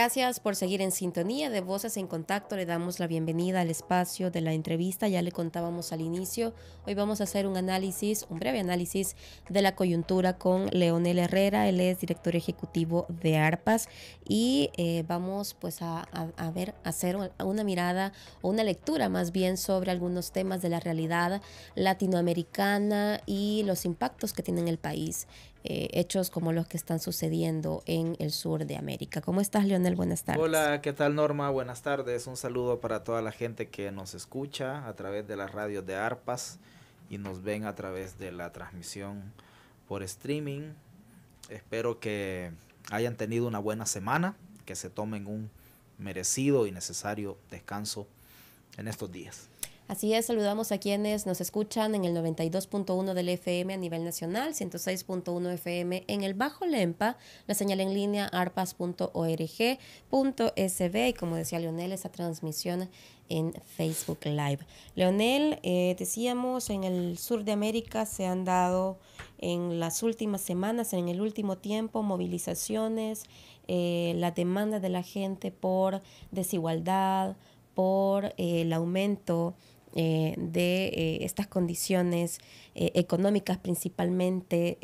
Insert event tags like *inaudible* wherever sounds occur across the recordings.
Gracias por seguir en sintonía de Voces en Contacto. Le damos la bienvenida al espacio de la entrevista. Ya le contábamos al inicio. Hoy vamos a hacer un análisis, un breve análisis de la coyuntura con Leonel Herrera. Él es director ejecutivo de ARPAS y eh, vamos pues a, a ver, a hacer una mirada o una lectura más bien sobre algunos temas de la realidad latinoamericana y los impactos que tiene en el país. Eh, hechos como los que están sucediendo en el sur de América. ¿Cómo estás, Leonel? Buenas tardes. Hola, ¿qué tal, Norma? Buenas tardes. Un saludo para toda la gente que nos escucha a través de las radios de ARPAS y nos ven a través de la transmisión por streaming. Espero que hayan tenido una buena semana, que se tomen un merecido y necesario descanso en estos días. Así es, saludamos a quienes nos escuchan en el 92.1 del FM a nivel nacional, 106.1 FM en el Bajo Lempa, la señal en línea arpas.org.sb y como decía Leonel, esa transmisión en Facebook Live. Leonel, eh, decíamos, en el sur de América se han dado en las últimas semanas, en el último tiempo, movilizaciones, eh, la demanda de la gente por desigualdad, por eh, el aumento eh, de eh, estas condiciones eh, económicas principalmente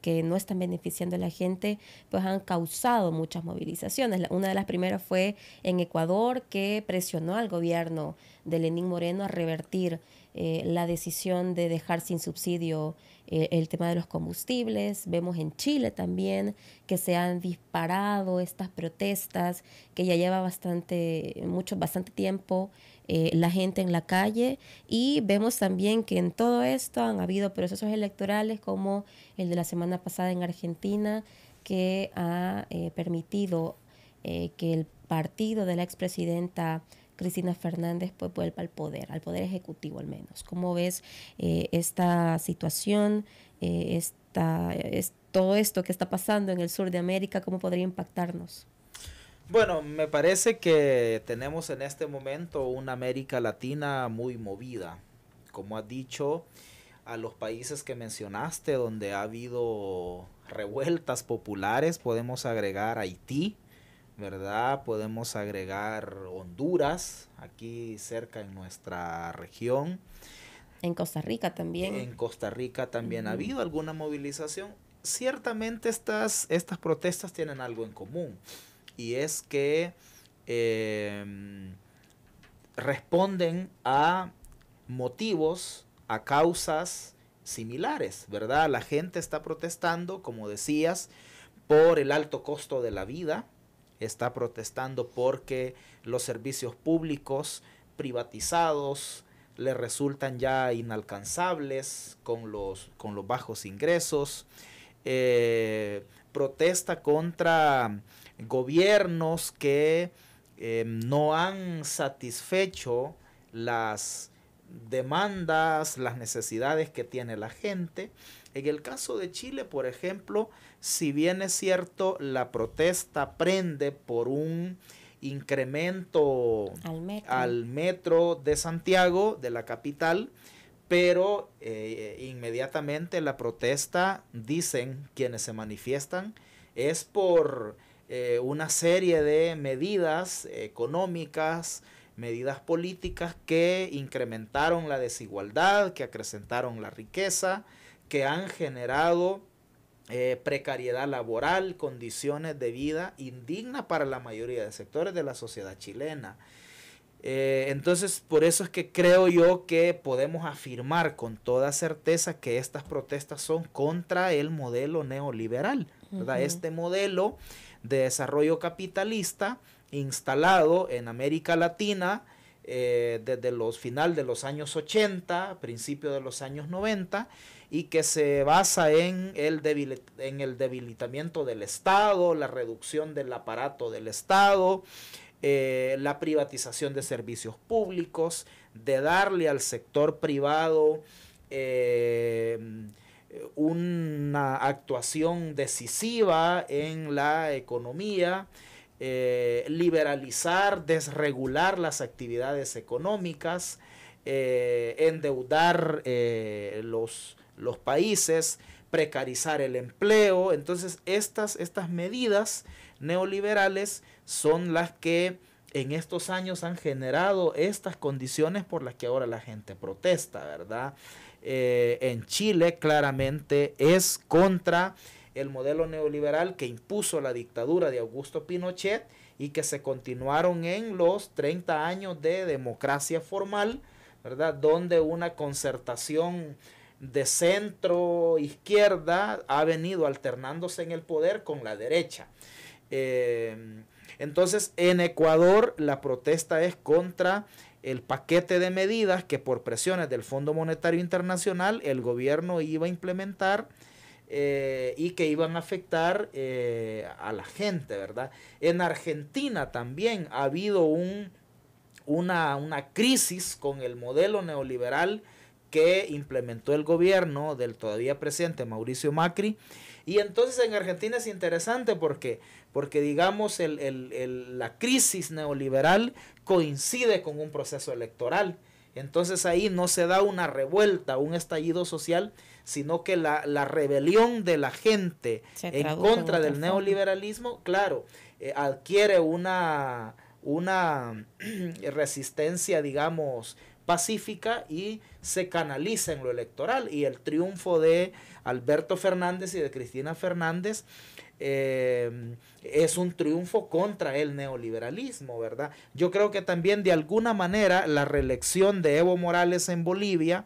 que no están beneficiando a la gente, pues han causado muchas movilizaciones. Una de las primeras fue en Ecuador, que presionó al gobierno de Lenín Moreno a revertir la decisión de dejar sin subsidio el tema de los combustibles. Vemos en Chile también que se han disparado estas protestas, que ya lleva bastante, mucho, bastante tiempo eh, la gente en la calle y vemos también que en todo esto han habido procesos electorales como el de la semana pasada en Argentina que ha eh, permitido eh, que el partido de la expresidenta Cristina Fernández pues, vuelva al poder, al poder ejecutivo al menos. ¿Cómo ves esta situación, esta, es, todo esto que está pasando en el sur de América, cómo podría impactarnos? Bueno, me parece que tenemos en este momento una América Latina muy movida. Como has dicho, a los países que mencionaste, donde ha habido revueltas populares, podemos agregar Haití, ¿verdad? Podemos agregar Honduras, aquí cerca en nuestra región. En Costa Rica también. En Costa Rica también ha habido alguna movilización. Ciertamente estas, estas protestas tienen algo en común y es que em, responden a motivos, a causas similares, ¿verdad? La gente está protestando, como decías, por el alto costo de la vida, está protestando porque los servicios públicos privatizados le resultan ya inalcanzables con los, con los bajos ingresos, eh, protesta contra gobiernos que eh, no han satisfecho las demandas, las necesidades que tiene la gente. En el caso de Chile, por ejemplo, si bien es cierto, la protesta prende por un incremento al metro, de Santiago, de la capital, pero eh, inmediatamente la protesta, dicen quienes se manifiestan, es por eh, una serie de medidas económicas, medidas políticas que incrementaron la desigualdad, que acrecentaron la riqueza, que han generado eh, precariedad laboral, condiciones de vida indignas para la mayoría de sectores de la sociedad chilena. Eh, entonces, por eso es que creo yo que podemos afirmar con toda certeza que estas protestas son contra el modelo neoliberal, ¿verdad? Este modelo de desarrollo capitalista instalado en América Latina eh, desde los finales de los años 80, principio de los años 90, y que se basa en el, en el debilitamiento del Estado, la reducción del aparato del Estado, eh, la privatización de servicios públicos, de darle al sector privado eh, eh, una actuación decisiva en la economía, eh, liberalizar, desregular las actividades económicas, eh, endeudar los, los, países, precarizar el empleo. Entonces, estas, estas medidas neoliberales son las que en estos años han generado estas condiciones por las que ahora la gente protesta, ¿verdad? Eh, en Chile claramente es contra el modelo neoliberal que impuso la dictadura de Augusto Pinochet y que se continuaron en los 30 años de democracia formal, ¿verdad? Donde una concertación de centro izquierda ha venido alternándose en el poder con la derecha. Eh, entonces, en Ecuador la protesta es contra el paquete de medidas que por presiones del Fondo Monetario Internacional el gobierno iba a implementar eh, y que iban a afectar eh, a la gente, ¿verdad? En Argentina también ha habido un, una, una crisis con el modelo neoliberal que implementó el gobierno del todavía presidente Mauricio Macri y entonces en Argentina es interesante porque, porque digamos, la crisis neoliberal coincide con un proceso electoral. Entonces ahí no se da una revuelta, un estallido social, sino que la, rebelión de la gente en contra del neoliberalismo, claro, eh, adquiere una, una *clears throat* resistencia, digamos, pacífica y se canaliza en lo electoral. Y el triunfo de Alberto Fernández y de Cristina Fernández eh, es un triunfo contra el neoliberalismo, ¿verdad? Yo creo que también de alguna manera la reelección de Evo Morales en Bolivia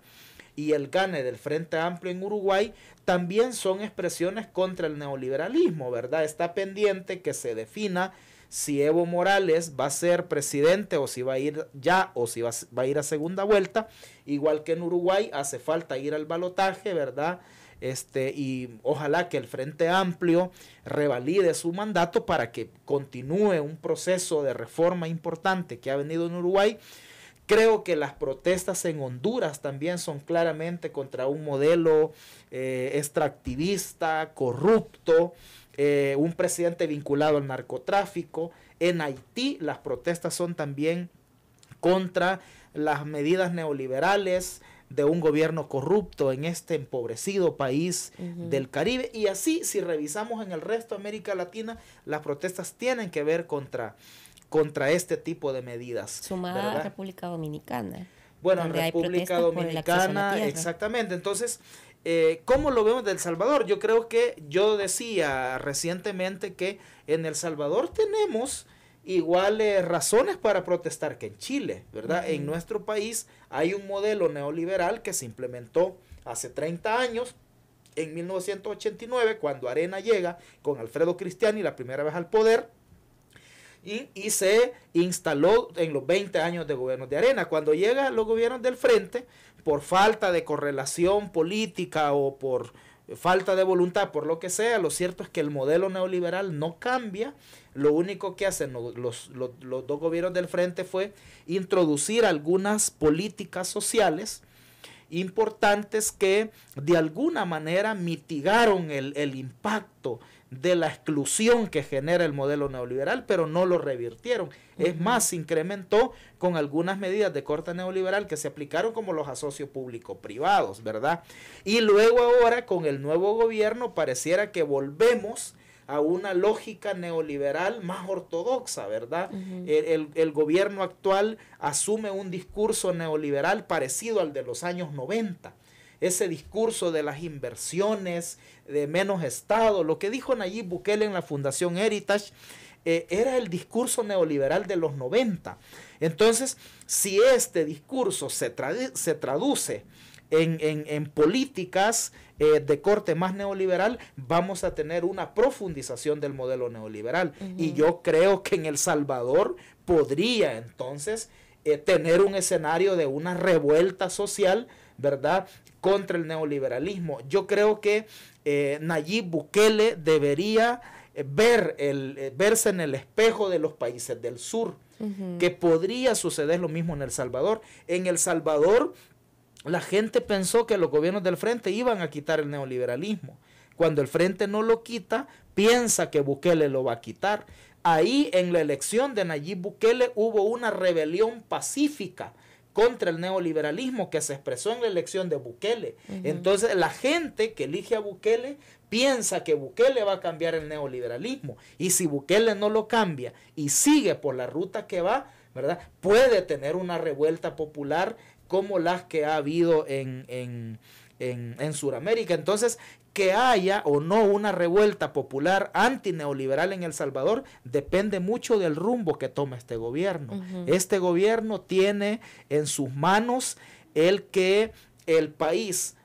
y el gane del Frente Amplio en Uruguay también son expresiones contra el neoliberalismo, ¿verdad? Está pendiente que se defina si Evo Morales va a ser presidente o si va a ir ya o si va, a ir a segunda vuelta. Igual que en Uruguay, hace falta ir al balotaje, ¿verdad? Este, y ojalá que el Frente Amplio revalide su mandato para que continúe un proceso de reforma importante que ha venido en Uruguay. Creo que las protestas en Honduras también son claramente contra un modelo eh, extractivista, corrupto, eh, un presidente vinculado al narcotráfico. En Haití las protestas son también contra las medidas neoliberales de un gobierno corrupto en este empobrecido país del Caribe. Y así, si revisamos en el resto de América Latina, las protestas tienen que ver contra, contra este tipo de medidas. Sumada República Dominicana. Bueno, en República Dominicana, exactamente. Entonces, eh, ¿Cómo lo vemos del Salvador? Yo creo que yo decía recientemente que en El Salvador tenemos iguales eh, razones para protestar que en Chile, ¿verdad? En nuestro país hay un modelo neoliberal que se implementó hace 30 años, en 1989, cuando Arena llega con Alfredo Cristiani la primera vez al poder. Y, se instaló en los 20 años de gobierno de Arena. Cuando llega los gobiernos del Frente, por falta de correlación política o por falta de voluntad, por lo que sea, lo cierto es que el modelo neoliberal no cambia, lo único que hacen los, dos gobiernos del frente fue introducir algunas políticas sociales importantes que de alguna manera mitigaron el, el impacto de la exclusión que genera el modelo neoliberal, pero no lo revirtieron. Es más, se incrementó con algunas medidas de corte neoliberal que se aplicaron como los asocios público-privados, ¿verdad? Y luego ahora con el nuevo gobierno pareciera que volvemos a una lógica neoliberal más ortodoxa, ¿verdad? el, el, gobierno actual asume un discurso neoliberal parecido al de los años 90 ese discurso de las inversiones, de menos Estado, lo que dijo Nayib Bukele en la Fundación Heritage, eh, era el discurso neoliberal de los 90. Entonces, si este discurso se, traduce en, políticas eh, de corte más neoliberal, vamos a tener una profundización del modelo neoliberal. Y yo creo que en El Salvador podría entonces eh, tener un escenario de una revuelta social, ¿verdad? contra el neoliberalismo. Yo creo que eh, Nayib Bukele debería eh, ver el, eh, verse en el espejo de los países del sur, que podría suceder lo mismo en El Salvador. En El Salvador la gente pensó que los gobiernos del frente iban a quitar el neoliberalismo. Cuando el frente no lo quita, piensa que Bukele lo va a quitar. Ahí en la elección de Nayib Bukele hubo una rebelión pacífica contra el neoliberalismo que se expresó en la elección de Bukele. Entonces la gente que elige a Bukele piensa que Bukele va a cambiar el neoliberalismo y si Bukele no lo cambia y sigue por la ruta que va, ¿verdad? Puede tener una revuelta popular como las que ha habido en, en en, en Sudamérica. Entonces, que haya o no una revuelta popular antineoliberal en El Salvador depende mucho del rumbo que toma este gobierno. Este gobierno tiene en sus manos el que el país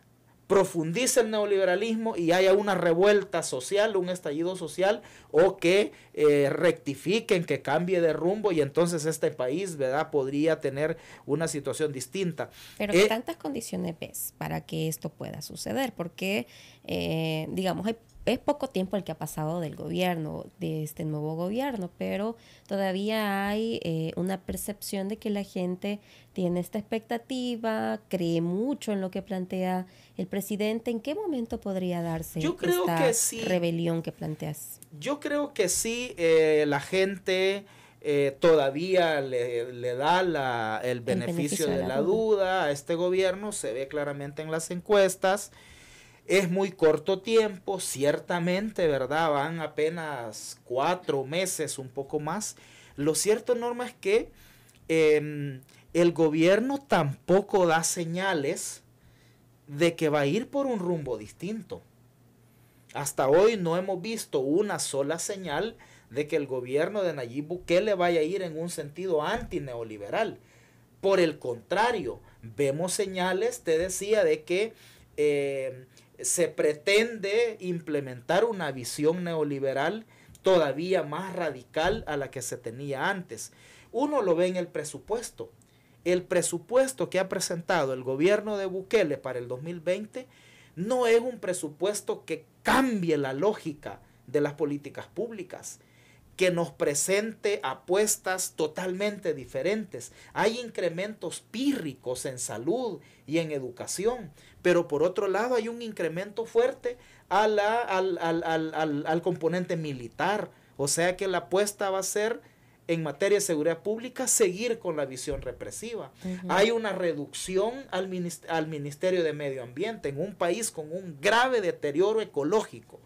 profundice el neoliberalismo y haya una revuelta social, un estallido social, o que eh, rectifiquen, que cambie de rumbo y entonces este país, ¿verdad?, podría tener una situación distinta. Pero eh, tantas condiciones ves para que esto pueda suceder? Porque, eh, digamos, hay es poco tiempo el que ha pasado del gobierno, de este nuevo gobierno, pero todavía hay eh, una percepción de que la gente tiene esta expectativa, cree mucho en lo que plantea el presidente. ¿En qué momento podría darse yo esta rebelión que planteas? Yo creo que sí, eh, la gente... Eh, todavía le, da el, beneficio de la, duda a este gobierno, se ve claramente en las encuestas. Es muy corto tiempo, ciertamente, ¿verdad? Van apenas cuatro meses, un poco más. Lo cierto, Norma, es que em, el gobierno tampoco da señales de que va a ir por un rumbo distinto. Hasta hoy no hemos visto una sola señal de que el gobierno de Nayib Bukele vaya a ir en un sentido antineoliberal. Por el contrario, vemos señales, te decía, de que em, se pretende implementar una visión neoliberal todavía más radical a la que se tenía antes. Uno lo ve en el presupuesto. El presupuesto que ha presentado el gobierno de Bukele para el 2020 no es un presupuesto que cambie la lógica de las políticas públicas que nos presente apuestas totalmente diferentes. Hay incrementos pírricos en salud y en educación, pero por otro lado hay un incremento fuerte al, componente militar. O sea que la apuesta va a ser en materia de seguridad pública seguir con la visión represiva. Hay una reducción al, Ministerio de Medio Ambiente en un país con un grave deterioro ecológico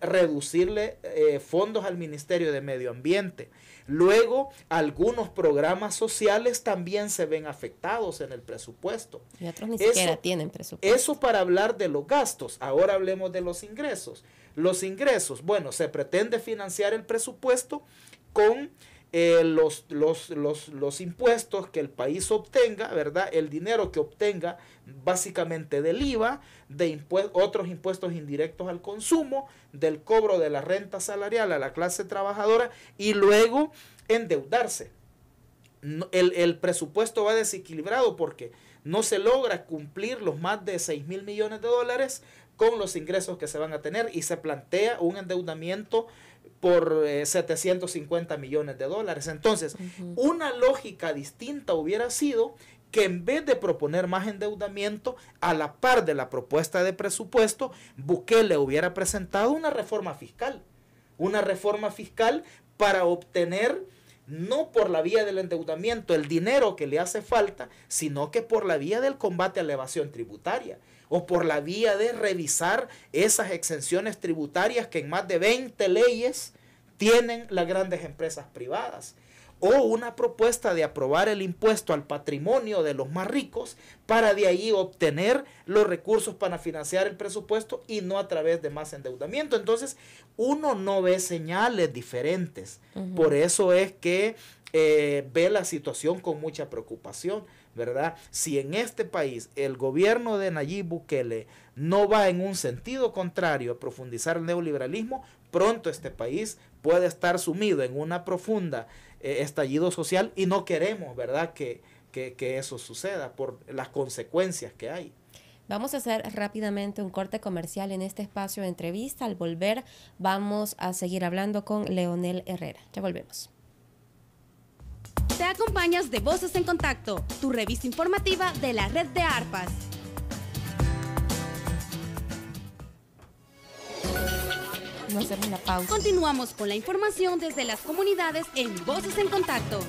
reducirle eh, fondos al Ministerio de Medio Ambiente. Luego, algunos programas sociales también se ven afectados en el presupuesto. Y otros ni siquiera tienen presupuesto. Eso para hablar de los gastos. Ahora hablemos de los ingresos. Los ingresos, bueno, se pretende financiar el presupuesto con eh, los, los, impuestos que el país obtenga, ¿verdad? El dinero que obtenga básicamente del IVA, de otros impuestos indirectos al consumo, del cobro de la renta salarial a la clase trabajadora y luego endeudarse. El, el presupuesto va desequilibrado porque no se logra cumplir los más de 6 mil millones de dólares con los ingresos que se van a tener y se plantea un endeudamiento por 750 eh, millones de dólares. Entonces, una lógica distinta hubiera sido que en vez de proponer más endeudamiento, a la par de la propuesta de presupuesto, Bukele hubiera presentado una reforma fiscal. Una reforma fiscal para obtener no por la vía del endeudamiento el dinero que le hace falta, sino que por la vía del combate a la evasión tributaria o por la vía de revisar esas exenciones tributarias que en más de 20 leyes tienen las grandes empresas privadas o una propuesta de aprobar el impuesto al patrimonio de los más ricos para de ahí obtener los recursos para financiar el presupuesto y no a través de más endeudamiento. Entonces, uno no ve señales diferentes. Por eso es que eh, ve la situación con mucha preocupación. ¿verdad? Si en este país el gobierno de Nayib Bukele no va en un sentido contrario a profundizar el neoliberalismo, pronto este país puede estar sumido en una profunda eh, estallido social y no queremos, ¿verdad?, que, que eso suceda por las consecuencias que hay. Vamos a hacer rápidamente un corte comercial en este espacio de entrevista. Al volver vamos a seguir hablando con Leonel Herrera. Ya volvemos. Te acompañas de Voces en Contacto, tu revista informativa de la red de ARPAS. Continuamos con la información desde las comunidades en Voces en Contacto.